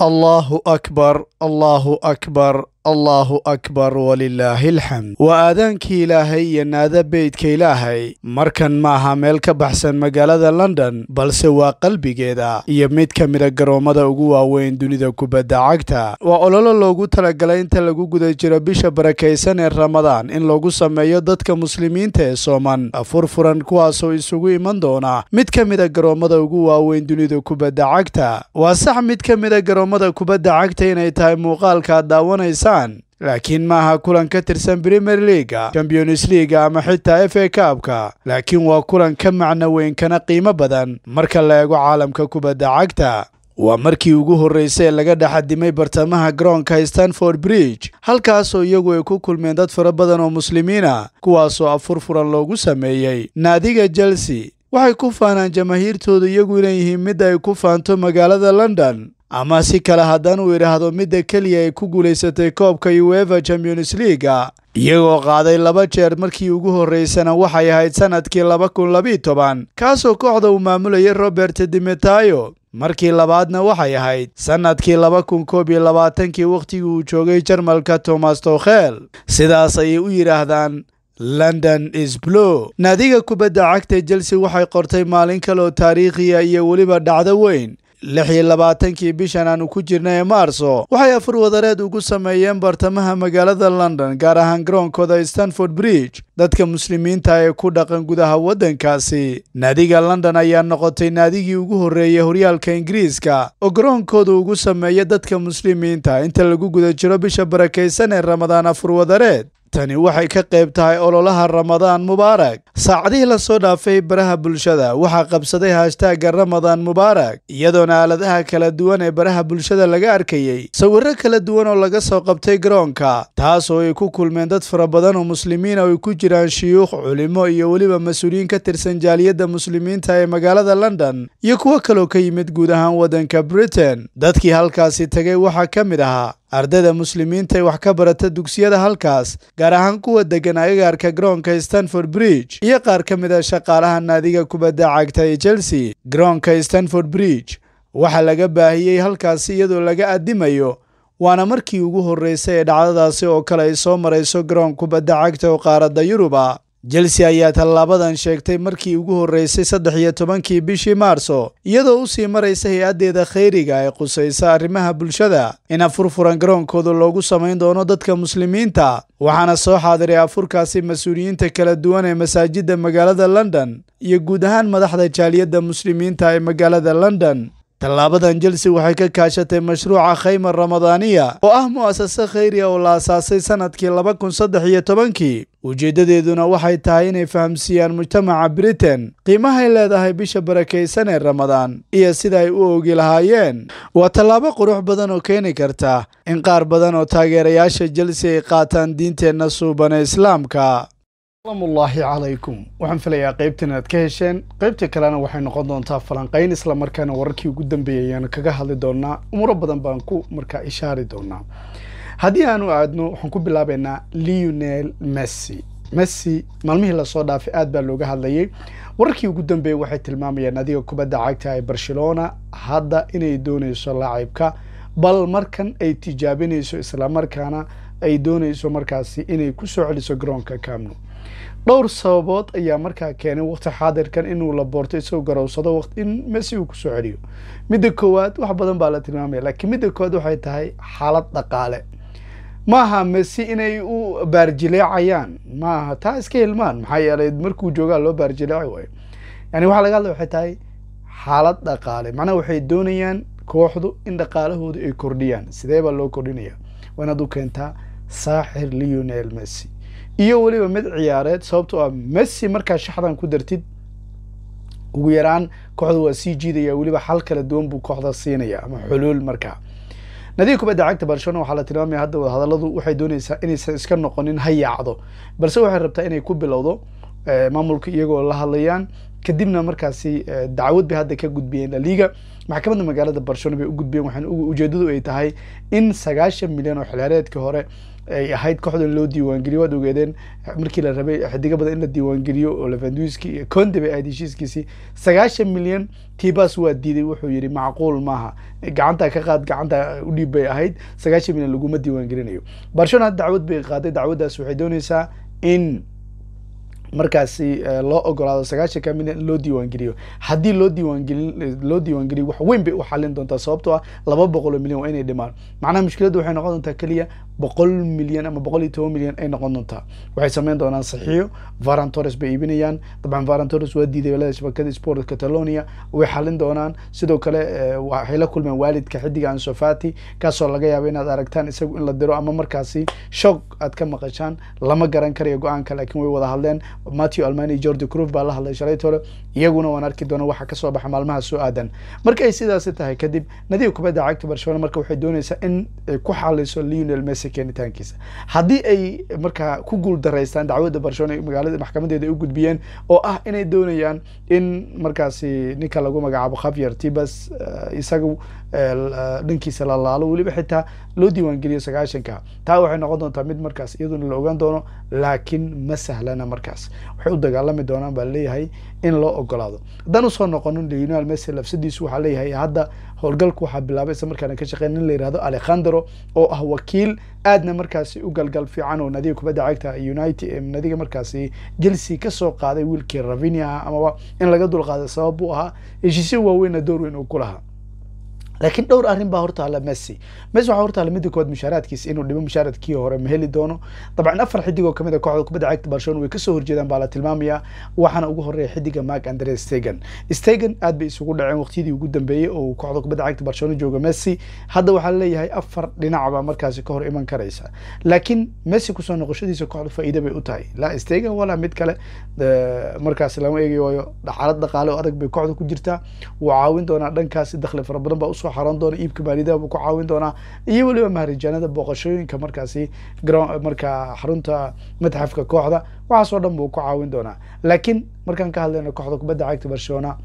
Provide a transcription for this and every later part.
الله أكبر الله أكبر allaahu akbar walilaahi alxamd waa aadaankii ilaahay iyo naada beydka ilaahay markan ma aha meel ka baxsan magaalada london balse waa qalbigeeda iyo mid ka mida garoommada ugu waaweyn dunida kubadda cagta waa ololo loogu talagalay inta lagu guda jiro bisha barakaysan ee ramadaan in loogu sameeyo dadka muslimiinta ee sooman furfuran kuwaasoo isugu iman doona mid ka mida garoommada ugu waaweyn dunida kubadda cagta waa sax mid ka mida garoommada kubadda cagta inay tahay muuqaalkaad aad daawanaysa doonaan laakiin ma aha kulan ka tirsan brimier liaga champions liaga ama xitaa f a kaabka laakiin waa kulan ka macno weyn kana qiimo badan marka la eego caalamka kubadda cagta waa markii ugu horraysay laga dhexadimay bartamaha garoonka stanford bridge halkaasoo iyagu ay ku kulmeen dad fara badan oo muslimiina kuwaasoo afurfuran loogu sameeyey naadiga chelsea waxay ku faanaan jamaahiirtooda iyagu inay yihiin mid ay ku faanto magaalada london ama si kale haddaan uu idhaahdo midda keliya ay ku guulaysatay koobka uefa champions leaga iyagoo qaaday laba jeer markii ugu horraysana waxay ahayd sannadkii laba kun labiiyo toban kaasoo kooxda uu maamulayay robert dimetayo markii labaadna waxay ahayd sannadkii laba kun koob iyo labaatankii wakhtigii uu joogay jarmalka tomas tokhel sidaas ayay u yidhaahdaan london isblo naadiga kubadda cagta chelsea waxay qortay maalin kaleoo taariikhiya iyo weliba dhacdo weyn lix iyo labaatankii bishan aanu ku jirnay ee maarso waxay afur wadareed ugu sameeyeen bartamaha magaalada london gaar ahaan garoonkooda stanford bridge dadka muslimiinta ee ku dhaqan gudaha waddankaasi naadiga london ayaa noqotay naadigii ugu horreeyey horyaalka ingiriiska oo garoonkooda ugu sameeya dadka muslimiinta inta lagu guda jiro bisha barakaysan ee ramadaan afur wadareed tani waxay ka qayb tahay ololaha ramadaan mubaarak saacadihii la soo dhaafay baraha bulshada waxaa qabsaday hashtagga ramadaan mubaarak iyadoona aaladaha kala duwan ee baraha bulshada laga arkayey sawirro kala duwan oo laga soo qabtay garoonka taas oo ay ku kulmeen dad fara badan oo muslimiina ah ay ku jiraan shiyuukh culimo iyo weliba mas-uuliyiin ka tirsan jaaliyadda muslimiinta ee magaalada london iyo kuwo kaloo ka yimid guud ahaan waddanka britain dadkii halkaasi tagay waxaa ka mid ahaa ardayda ee wax ka barata dugsiyada halkaas gaar ahaan kuwa deggan agagaarka garoonka stanford bridge iyo qaar ka mid a shaqaalaha naadiga kubadda cagta ee chelsea garoonka stanford bridge waxaa laga baahiyey halkaasi iyadoo laga addimayo waana markii ugu horreysay ee dhacdadaasi oo kale ay soo marayso garoon kubadda cagta oo qaaradda yuruba ah chelsea ayaa tallaabadan sheegtay markii ugu horreysay saddex iyo tobankii bishii maarso iyadoo u sii maraysa hay-addeeda khayriga ee qusaysa arrimaha bulshada in afur furan garoonkooda loogu samayn doono dadka muslimiinta waxaana soo xaadiray afurkaasi mas-uuliyiinta kala duwan ee masaajidda magaalada london iyo guud ahaan madaxda jaaliyadda muslimiinta ee magaalada london tallaabadan jelsi waxay ka kaashatay mashruuca khayma ramadaaniya oo ah mu'asase khayriya oo la asaasay sannadkii laba kun saddex iyo tobankii ujeeddadeeduna waxay tahay inay fahamsiiyaan mujtamaca britain qiimahay leedahay bisha barakaysan ee ramadaan iyo sida ay u ogi lahaayeen waa tallaabo qurux badan oo keeni karta in qaar badan oo taageerayaasha jelsi ay qaataan diinteenna suubana islaamka amullaahi calaykum waxaan filayaa qaybtan inaad ka hesheen qaybta kalena waxay noqon doontaa falanqayn islamarkaana wararkii ugu dambeeyey ayaan kaga hadli doonaa umuro badan baan ku markaa ishaari doonaa haddii aanu aadno waxaan ku bilaabaynaa leonel messy messy maalmihii lasoo dhaafay aad baa looga hadlayay wararkii ugu dambeeyey waxay tilmaamayaan adiga kubadda cagta ee barcelona hadda inay doonayso laacibka bal markan ay tijaabinayso isla markaana ay doonayso markaasi inay ku soo celiso garoonka kamno dhowr sababood ayaa markaa keenay waqti xaadirkan inuu laboorto isagoo garowsado waqti in messi uu kusoo celiyo midda koowaad wax badan baa la tilmaamaya laakiin midda koowaad waxay tahay xaalad dhaqaale maaha messi inay u baarjileecayaan maaha taa iska hilmaan maxaa yeelay markuu joogaa loo baarjileeci waayo yani waxaa laga hadla waxay tahay xaalad dhaqaale macnaha waxay doonayaan kooxdu in dhaqaalahooda ay kordhiyaan sidee baa loo kordhinaya waa inaad u keentaa saaxir lionel messi iyo weliba mid ciyaareed sababtoo ah messi markaa shaxdan ku dartid ugu yaraan kooxda waa sii jiidaya weliba xal kala duwan buu kooxda siinaya ama xuluul markaa nadiir kubadda cagta barcelona waxaa la tilmaamaya hadda wadahadaladu waxay doonaysaa inaysan iska noqonin ha yaacdo balse waxay rabtaa inay ku bilowdo eh, maamulka iyagoo la hadlayaan kadibna markaasi eh, dacwad bay hadda ka gudbiyeen laliga maxkamadda magaalada barcelona bay u gudbeen waxaan ujeedadu ay tahay in sagaashan milyan oo xilaareedkii hore ay ahayd kooxdan loo diiwaangeliyo waad ogeedeen markii la rabay xidiga badan in la diiwaangeliyo oo levanduski iyo conde bay ahayd heshiiskiisii sagaashan milyan tibas waa diiday wuxuu yidhi macquul maaha gacanta ka qaad gacanta udhiib bay ahayd sagaashan milyan laguma diiwaangelinayo barcelona dacwad bay qaaday dacwaddaas waxay dooneysaa in markaasi eh, loo ogolaado sagaashanka milyan ah in loo diiwaangeliyo haddii loo diiwaangelin loo diiwaangeliyo wax weyn bay u xalin doontaa sababtoo ah laba boqol oo milyan waa inay dhimaan macnaha mushkiladda waxay noqon doontaa keliya boqol milyan ama boqol iyo toban milyan ay noqon doontaa waxay sameyn doonaan saxiixo varantores bay iibinayaan dabcan varantores waa diiday walada shabakada sport catalonia way xalin doonaan sidoo kale eh, waxay la kulmeen waalidka xidiga ansofati kaasoo laga yaaba inaad aragtaan isagu in la diro ama markaasi shoog aad ka maqashaan lama garan karayo go-aanka laakiin way wada hadleen matthew almani jordi croof baa la hadlay shalayt hore iyaguna waan arki doona waxa kasoo baxa maalmaha soo aadan marka ay sidaasi tahay kadib nadiib kubadda cagta barcelona marka waxay doonaysaa in eh, ku xaliso leonel messi keenitaankiisa haddii ay eh, markaa ku guul daraystaan dacwadda barcelona magaalada maxkamadeeda ay u gudbiyeen oo ah inay doonayaan in markaasi ninka lagu magacaabo khavier tibas eh, isagu dhankiisa lalaalo weliba xitaa loo diiwaangeliyo sagaashanka taa waxay noqon doontaa mid markaas iyaduna la ogaan doono laakiin ma sahlana markaas waxay u dagaalami doonaan baa laleeyahay in loo ogolaado haddaan usoo noqonin lional messi lafsadiisu waxaa leeyahay hadda howlgalku waxaa bilaabay isla markaana ka shaqeyn in la yihahdo alexandro oo ah wakiil aadna markaasi u galgal fiican oo nadiga kubadda cagta united nadiga markaasi chelsea kasoo qaaday wiilkii ravinia amaba in laga dulqaaday sabab uu ahaa heshiisyo waaweynna door weyn uu ku lahaa laakiin dhowr arrin baa hortaala messi messi waxaa hortaala midda koowaad mushaaraadkiisa inuu dhimo mushaaraadkii hore ma heli doono dabcan afar xidig oo kamid a ah kooxda kubadda cagta barcelona way kasoo horjeedaan baa la tilmaamayaa waxaana ugu horeeya xidiga mark andre stegen stegen aad bay isugu dhaceen waqtiyadii ugu dambeeyey oo kooxda kubadda cagta barcelona jooga messi hadda waxaa laleeyahay afar dhinac markaasi ka hor iman karaysa laakiin messi kusoo noqoshadiisa kooxda faa'iida bay u tahay laa stegen walaa mid kale markaasi lama eegi waayo xaalad dhaqaale oo adag bay kooxda ku jirtaa wuu caawin doonaa dhankaasi dakhli fara badan baa soo xaran doona iibka maalidaha buu ku caawin doonaa iyo weliba mahrijaanada booqashooyinka markaasi gr markaa xarunta madxafka kooxda waxaasoo dhan buu ku caawin doonaa laakiin markaan ka hadlayno kooxda kubadda cagta barcelona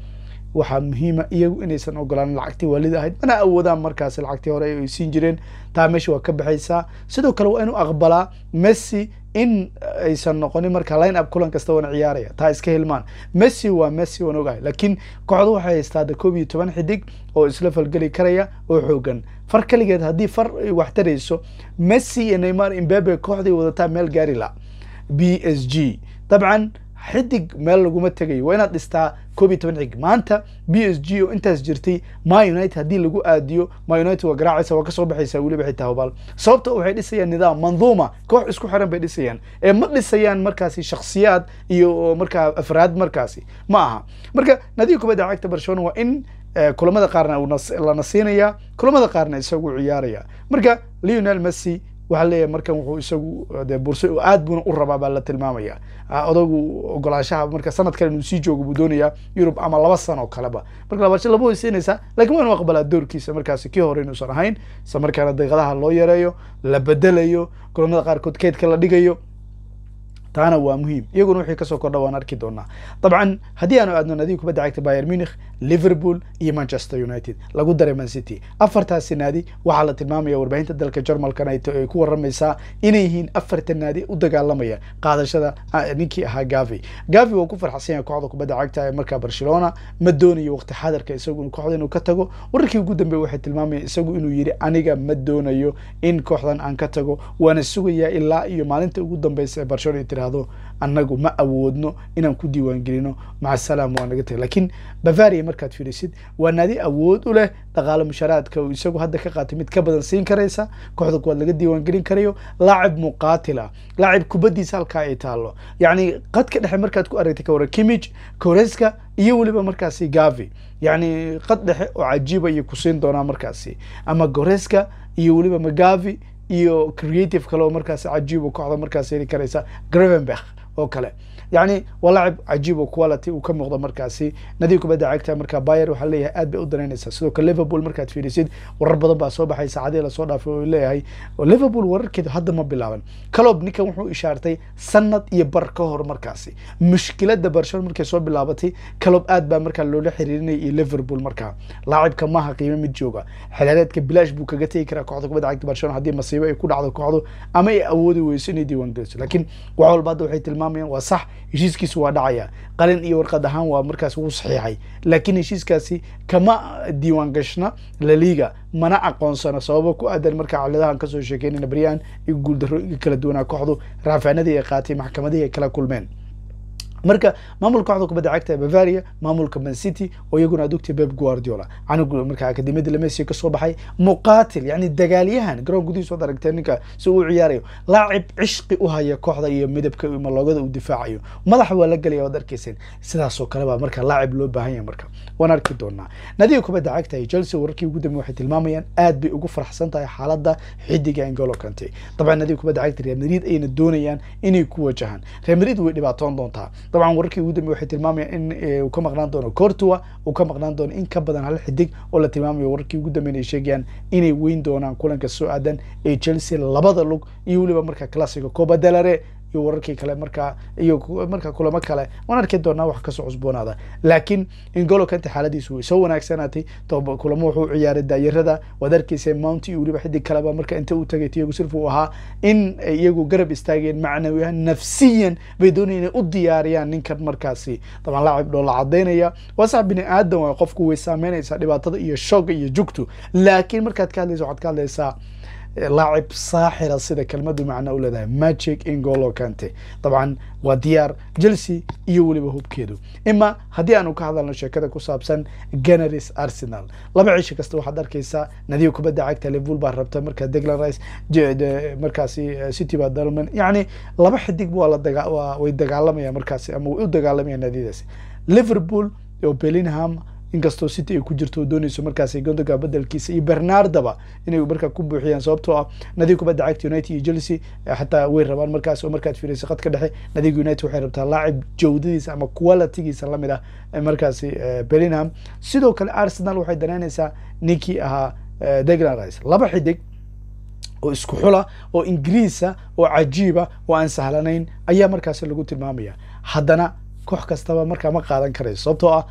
waxaa muhiima ah iyagu inaysan ogolaanin lacagtii waalida ahayd mana awoodaan markaas lacagtii hore ay siin jireen taa meesha waa ka baxaysaa sidoo kale waa inuu aqbalaa messi in uh, aysan noqonin markaa line up kulan kasta wana ciyaaraya taa iska hilmaan messi waa messi waan ogahay laakiin kooxdu waxay haystaa da koob iyo toban xidig oo isla falgeli karaya oo xooggan far keligeed haddii far wax tarayso messi iyo neymar imbebe kooxday wadataa meel gaari la b s g dabcan xidig meel laguma tegayo waa inaad dhistaa koob iyo toban xig maanta b s g oo intaas jirtay ma united haddii lagu aadiyo ma united waa garaacaysa waa kasoo baxaysaa weliba xitaa hobaal sababta waxay dhisayaan nidaam manduuma koox isku xiran bay dhisayaan ee ma dhisayaan markaasi shakhsiyaad iyo markaa afraad markaasi ma aha marka nadiga kubadda cagta barcelona waa in eh, kulamada qaarna lana siinayaa kulamada qaarna isagu ciyaaraya marka leonel messi waxaa leeyahay markan wuxuu isagu eh, de burse aad buna u rabaa baa la tilmaamaya ah, odagu ogolaanshaha marka sanad kale inuu sii joogo buu doonayaa yurub ama laba sano kaleba marka labaad laba way siinaysaa lakin waa inu aqbalaa doorkiisa markaasi kii hore inuusan ahayn markaana daqadaha loo yareeyo la bedelayo golomada qaarkood keydka la dhigayo taana waa muhiim iyaguna wixii kasoo kordha waan arki doonaa dabcan haddii aanu aadno naadiga kubadda cagta bayer munich liverpool iyo manchester united lagu daray man city afartaasi naadi waxaa la tilmaamaya warbaahinta dalka jarmalkana ay ku waramaysaa inay yihiin afartan naadi u dagaalamaya qaadashada ninkii ahaa gavi gavi waa ku farxasan yahay kooxda kubadda cagta ee markaa barcelona ma doonayo waqti xadarka isagu kooxda inuu ka tago wararkii ugu dambeeya waxay tilmaamaya isagu inuu yidhi aniga ma doonayo in kooxdan aan ka tago waana sugayaa ilaa iyo maalinta ugu dambeysa ee barcelona tiraahdo annagu ma awoodno inaan ku diiwaangelino macaasalaam waa naga tagay lakiin bavaria markaad fiirisid waa naadi awood u leh dhaqaale musharaadka oo isagu hadda ka qaatay mid ka badan siin karaysa kooxda kuwaad laga diiwaangelin karayo laacib muqaatila laacib kubaddiisa halkaa ay taallo yacni qadka dhexe markaad ku aragtay ka waran kimij koreska iyo weliba markaasi gavi yacni qad dhexe oo cajiiba iyo kusiin doonaa markaasi ama goreska iyo weliba magavi iyo creative kaleo markaas cajiib u kooxda markaas heli karaysa gravenberg oo kale yani waa lacab cajiib oo quality uu ka muuqdo markaasi nadiif kubadda cagta markaa bayer waxaa leeyahay aad bay u danaynaysaa sidoo kale liverpool markaad fiirisid warar badan baa soo baxay saacadihii lasoo dhaafay oo leeyahay liverpool wararkeedu hadda ma bilaaban calob ninkan wuxuu ishaartay sanad iyo bar ka hor markaasi mushkilada barshon markay soo bilaabatay calob aad baa markaa loola xiriirinaya iyo liverpool markaa laacibka maaha qiimo mid jooga xilaareedka bilaash buu kaga tegi karaa kooxda kubadda cagta barshon haddii masiibo ay ku dhacdo kooxdu ama ay awoodi weyso inay diiwaan laakiin wax walba hadda waxay tilmaamayaan waa sax heshiiskiisu waa dhacaya qalin iyo warqad ahaan waa markaas wuu saxiixay laakiin heshiiskaasi kama diiwaan gashna laliga mana aqoonsana sababo ku aadan marka calidahan kasoo sheekeynayna beryahan iyo guuldarro iga kala duwanaa kooxdu raafaanadii ay qaatay maxkamadihii ay kala kulmeen marka maamulka waxda kubadda cagta ee bavaria maamulka mancity oo iyaguna adugtay beb guardiola canug markaa akademiyadda lamesiya ka soo baxay muqaatil yani dagaalyahan garoon gudihiis waad ninka si uu ciyaarayo laacib cishqi u haya kooxda iyo midabka maloogada uu difaacayo madaxa waa la gelaya waad arkayseen sidaasoo kale marka laacib loo baahan yahay marka waan arki doonaa nadiga kubadda cagta ee chelsea wararkii ugu dambe waxay tilmaamayaan aad bay ugu farxsan tahay xaaladda xidiga engolo kante dabcan nadiga kubadda cagta real madrid ayna doonayaan inay ku wajahaan real madrid way dhibaatoon doontaa dabcan wararkii ugu dambe waxay tilmaamayaan in eh, uu ka maqnaan doono cortua uu ka maqnaan doono in ka badan hal xidig oo la tilmaamayo wararkii ugu dambeyn ay sheegayaan inay weyn doonaan kulanka soo aadan ee chelsea labada lug iyo weliba marka classico copa delare iyo wararkii kale markaa iyo markaa kulamo kale waan arki doonaa wax kasoo cusboonaada laakiin ingolo kante xaaladiisu way soo wanaagsanaatay kulamo wuxuu ciyaaray daayarada waad mounti mounty iyo weliba xidig kaleba marka inta uu tagay tiyagu silf uu ahaa in eh, iyagu garab istaageen macnawi ahaan nafsiyan bay doonayeen inay u diyaariyaan ninkan markaasi dabaan laacib dhoola caddaynaya waa sax bini aadan waay qofku way saameynaysaa dhibaatada iyo shoogga iyo jugtu laakiin markaad ka hadlaysa waxaad ka hadlaysaa لاعب ساحرة سيدا كلمة معنى ولا ده ماجيك إنغولو كانتي طبعا وديار جلسي يولي بهوب كيدو إما هدي أنو كهذا لنا شركة كوسابسن جنريس أرسنال لما عيش كستو حضر كيسا ناديو كبدا عاك تليفول بهربتا مركز ديجلان رايس مركاسي سيتي بادرمن يعني لما حديك بوا ويدقالميا مركاسي أما ويدقالميا نادي داسي ليفربول يو بيلينهام inkastoo city ay ku jirto oo doonayso markaas gondoga bedelkiisa iyo bernardaba inay markaa ku buuxiyaan sababtoo ah nadiig kubadda cagta united iyo chelsea eh, xataa way rabaan markaas oo markaad fiirayso qadka dhexe nadiiga united waxay rabtaa laacib jawdadiisa ama qualitigiisa lamid ah eh, markaasi eh, bellingham sidoo kale arsenal waxay danaynaysaa ninkii ahaa deglan rice laba xidig oo isku xula oo ingiriisa oo cajiiba oo aan sahlanayn ayaa markaasi lagu tilmaamaya haddana koox kastaba markaa ma qaadan karayso sababtoo ah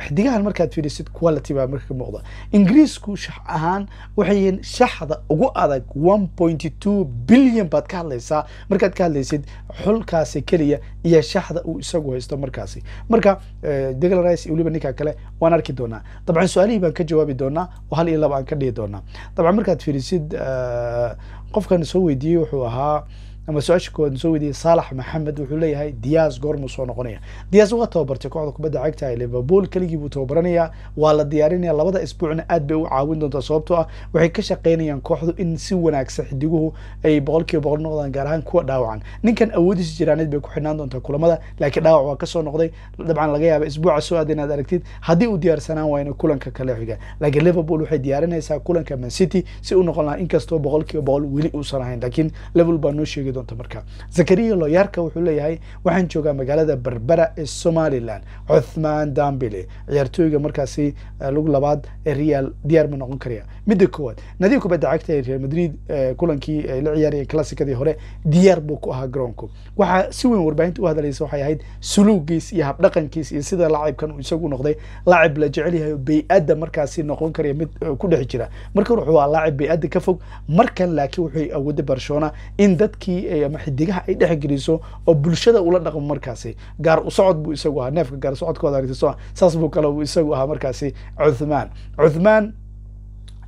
xidigahan markaad fiirisid quality baa marka ka muuqda ingiriisku shax ahaan waxay shaxda ugu adag one pointy two billion baad ka hadlaysaa markaad ka hadlaysid xulkaasi keliya iyo shaxda uu isagu haysto markaasi marka eh, declar iyo weliba ninkaa kale waan arki doonaa dabcan su-aalihii baan ka jawaabi doonaa oo hal iyo laba aan ka dhihi doonaa dabcan markaad fiirisid eh, qofkan soo weydiiyey wuxuu ahaa ama su-aashakoodan soo wediiyey saalax maxamed wuxuu leeyahay diyaas goormuu soo noqonaya diyaas waa tababartay kooxda kubadda cagta ee liverpool keligii buu tababaranayaa waa la diyaarinaya labada isbuucna aad bay u caawin doontaa sababtoo ah waxay ka shaqaynayaan kooxdu in si wanaagsan xidiguhu ay boqolkiiba boqol noqdaan gaar ahaan kuwa dhaawacan ninkan awoodiisa jiraaneed bay ku xidhnaan doontaa kulamada laakiin dhaawac waa kasoo noqday dabcan laga yaaba isbuuca soo aada inaad aragtid haddii uu diyaarsanaan waayna kulanka kala xiga laakiin liverpool waxay diyaarinaysaa kulanka man city si u noqon lahaa inkastoo boqolkiiba boqol weli uusan ahayn laakiin level baa noo sheegay sheegi doonta marka zakariya loyaarka wuxuu leeyahay waxaan joogaa magaalada berbera ee somalilan cuthmaan dambile ciyaartooyga markaasi eh, lug labaad ee real diyaar noqon karaya midda koowaad nadiif kubadda cagta ee real madrid eh, kulankii eh, la ciyaarayeen classikadii hore diyaar buu ku ahaa garoonku waxaa si weyn warbaahinta u hadlaysa waxay ahayd suluugiis iyo habdhaqankiis iyo sida laacibkan uu isagu noqday laacib la jecel yahay bay-adda markaasi noqon karaya mid ku dhex jira markan wuxuu ahaa laacib bay-adda ka fog markan laakiin wuxuu awooday barcelona in dadkii ama xidigaha ay dhex geliso oo bulshada ula dhaqmo markaasi gaar u socod buu isagu ahaa neefka gaar socodkooda saas buu kale isagu ahaa markaasi cuthmaan cuthmaan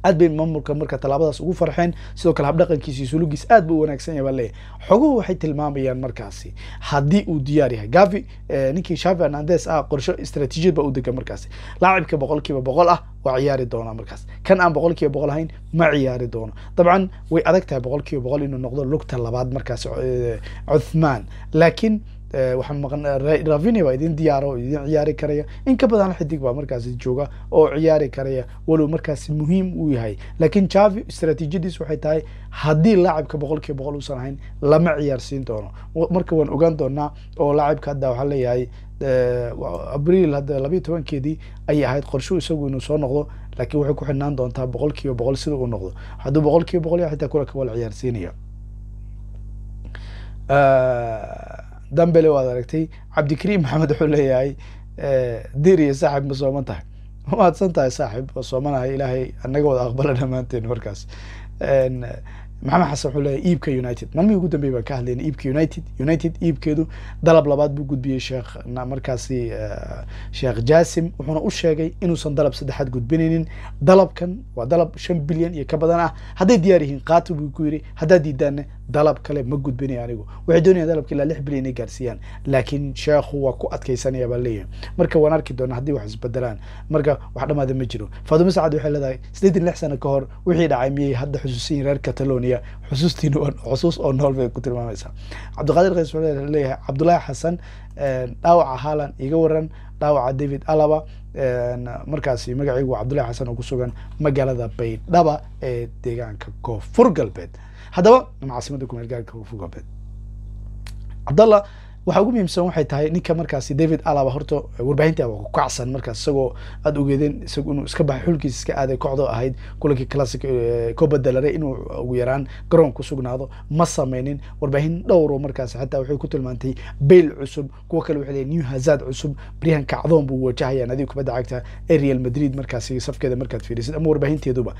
aad bay maamulka marka tallaabadaas ugu farxeen sidoo kale habdhaqankiisii sulugiis aad buu wanaagsan yahay baa leeyahay xoguhu waxay tilmaamayaan markaasi haddii uu diyaar yahay gavi eh, ninkii shavi hernandes ah qorsho istraatiijiyad baa u dega markaasi laacibka boqolkiiba boqol ah waa ciyaari doonaa markaas kan aan boqol kiiba boqol ahayn ma ciyaari doono dabcan way adag tahay boqol kiiba boqol inuu noqdo lugta labaad markaasi eh, cuthmaan laakiin Eh, waxaa maqan eh, ravini waa idin diyaaro oo idin ciyaari karaya in ka badan xidig baa markaasi jooga oo ciyaari karaya walow markaasi muhiim uu yahay laakiin javi istraatiijiyadiis waxay tahay haddii laacibka boqol kiiba boqol uusan ahayn lama ciyaarsiin doono marka waan ogaan doonaa oo laacibka hadda waxaa leeyahay eh, abriil hadda labayo tobankeedii ayay ahayd qorsho isagu inuu soo noqdo laakiin waxay ku xidhnaan doontaa boqolkiiba boqol sida uu noqdo hadduu boqol kiiba boqol ya xitaa kula kawala ciyaarsiinaya dambele waad aragtay cabdikariim maxamed wuxuu leeyahay eh, dir iyo saaxib ma sooman tahay mahadsan tahay saaxib oo soomanahay ilaahay anaga wada aqbala dhammaanteen markaas maxamed xasan wuxuu leeyahy iibka united maalmihii ugu dambey baan ka hadlayna iibka united united iibkeedu dalab labaad buu gudbiyey sheekh markaasi eh, sheekh jasim wuxuuna u sheegay inuusan dalab saddexaad gudbinaynin dalabkan waa dalab shan bilyan iyo ka badan ah hadday diyaar yihiin qaati buu ku yidhi haddaad diidaanna dalab kale ma gudbinayo anigu waxay doonayaan dalabka ilaa lix bilyan inay gaarsiiyaan laakiin sheekhu waa ku adkaysanaya baa leeyahay marka waan arki doonaa haddii wax isbedelaan marka wax dhammaada ma jiro faaduma sacad waxay leedahay siddeed lix sano ka hor wixii dhacay miyay hadda xusuusan yihin reer catalonia tilmaamaya xusuustiin xusuus oo nool bay ku tilmaamaysaa cabdiqaadir kays leeyahay cabdullaahi xasan eh, dhaawaca haalan iga waran dhaawaca david alaba eh, markaasi magaciigu cabdullahi xasan oo ku sugan magaalada baydhaba ee deegaanka koonfur galbeed haddaba caasimada kumeel gaarka koonfur galbeed cabdalla waxaa ugu muhiimsan waxay tahay ninka markaasi david alaba horta warbaahinta waa kukacsan markaas isagoo aad ogeedeen isag inuu iska baxay xulkiis iska aaday kooxdo ahayd kulankii classic kobada eh, lare inuu ugu yaraan garoon ku sugnaado ma sameynin warbaahin dhowro markaasi xataa waxay ku tilmaantay bayl cusub kuwa kale waxay leeyihin new hazard cusub baryahan kacdoon buu wajahayaan adiga kubadda cagta ee real madrid markaasi safkeeda markaad fiirisid ama warbaahinteeduba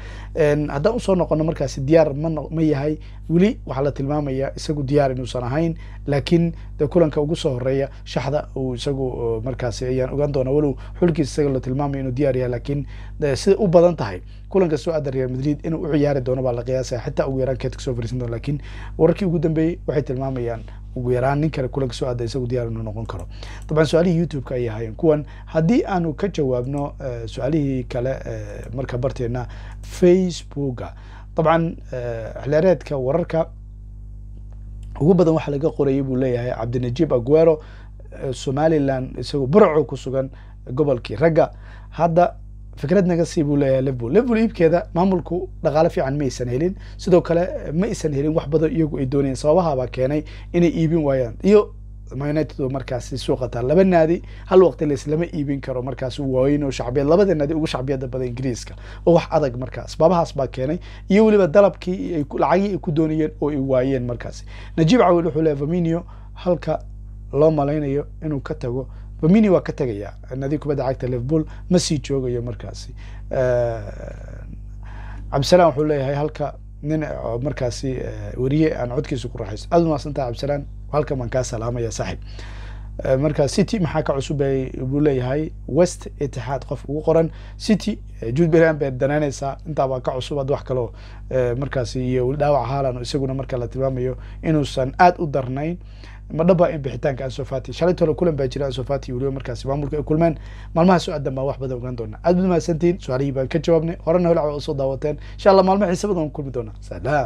haddaan usoo noqono markaasi diyaar ma yahay weli waxaa la tilmaamaya isagu diyaar inuusan ahayn laakiin de kulan kulanka ugu soo horeeya shaxda uu isagu uh, markaasi ayaan ogaan doona walow xulkiis isaga la tilmaamay inuu diyaar yahay laakiin e, siday u badan tahay kulanka soo real madrid inuu u ciyaari doono baa la qiyaasaya xitaa ugu yaraan keedka soo fariisan doona lakiin wararkii ugu dambeeyey waxay tilmaamayaan ugu yaraan nin kale kulanka soo isagu diyaar inuu noqon karo dabcan su-aalihii youtube-ka ayay ahaayeen kuwan haddii aanu ka jawaabno e, su-aalihii kale e, marka barteena facebooka dabcan xilyareedka wararka ugu badan waxaa laga qorayay buu leeyahay cabdinajiib aguero eh, somalilan isagoo burco ku sugan gobolkii ragga hadda fikrad naga sii buu leeyahay liverpool liverpool iibkeeda maamulku dhaqaale fiican ma aysan helin sidoo kale eh, ma aysan helin wax badan iyagu ay doonayeen sababahaabaa keenay inay iibin waayaan iyo united oo markaasi suuqataa laba naadi hal waqti laislama iibin karo markaas waaweyn oo shacbiyad labada naadi ugu shacbiyada badan ingiriiska oo wax adag markaa asbaabahaas baa keenay iyo weliba dalabkii lacagii ay ku doonayeen oo ay waayeen markaasi najiib cawil wuxuu leeya vaminio halka loo malaynayo inuu ka tago vamini waa ka tegaya naadi kubadda cagta liverpool ma sii joogayo markaasi cabdisalaan wuxuu leeyahay halka nin markaasi weriye aan codkiisa ku raaxayso aada umaadsantaha cabdisalaan halkan waan kaa salaamaya saaxiib eh, marka city maxaa ka cusub buu leeyahay west itixaad qof ugu qoran city eh, jubbaland bay danaynaysaa intaabaa ka cusub ad wax kaloo eh, markaas iyo wildhaawac haalan isaguna marka la tilmaamayo inuusan aad u darnayn madhaba in bixitaanka ansofati shalaytolo kulan baa jira ansofati weliba markaasi maamulka ay kulmeen maalmaha socoddan baa wax badan ogaan doona aad bud mahadsantihin su-aalihii baan ka jawaabnay horena holacwa usoo daawateen insha allah maalmo xiise kulmi doona salaam